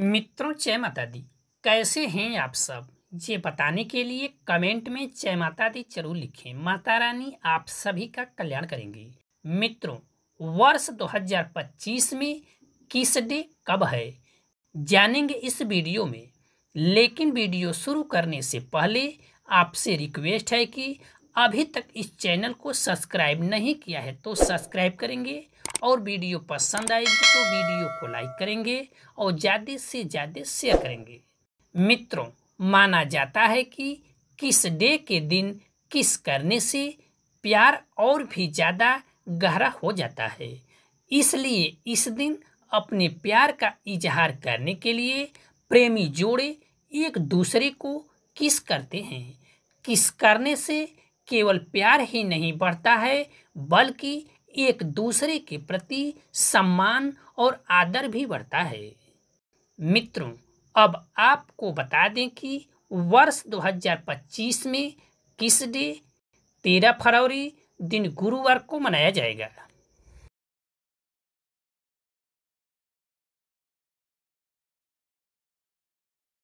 मित्रों जय माता दी कैसे हैं आप सब ये बताने के लिए कमेंट में जय माता दी जरूर लिखें माता रानी आप सभी का कल्याण करेंगे मित्रों वर्ष 2025 में किस डे कब है जानेंगे इस वीडियो में लेकिन वीडियो शुरू करने से पहले आपसे रिक्वेस्ट है कि अभी तक इस चैनल को सब्सक्राइब नहीं किया है तो सब्सक्राइब करेंगे और वीडियो पसंद आएगी तो वीडियो को लाइक करेंगे और ज़्यादा से ज़्यादा शेयर करेंगे मित्रों माना जाता है कि किस डे के दिन किस करने से प्यार और भी ज़्यादा गहरा हो जाता है इसलिए इस दिन अपने प्यार का इजहार करने के लिए प्रेमी जोड़े एक दूसरे को किस करते हैं किस करने से केवल प्यार ही नहीं बढ़ता है बल्कि एक दूसरे के प्रति सम्मान और आदर भी बढ़ता है मित्रों अब आपको बता दें कि वर्ष 2025 में किस डे तेरह फरवरी दिन गुरुवार को मनाया जाएगा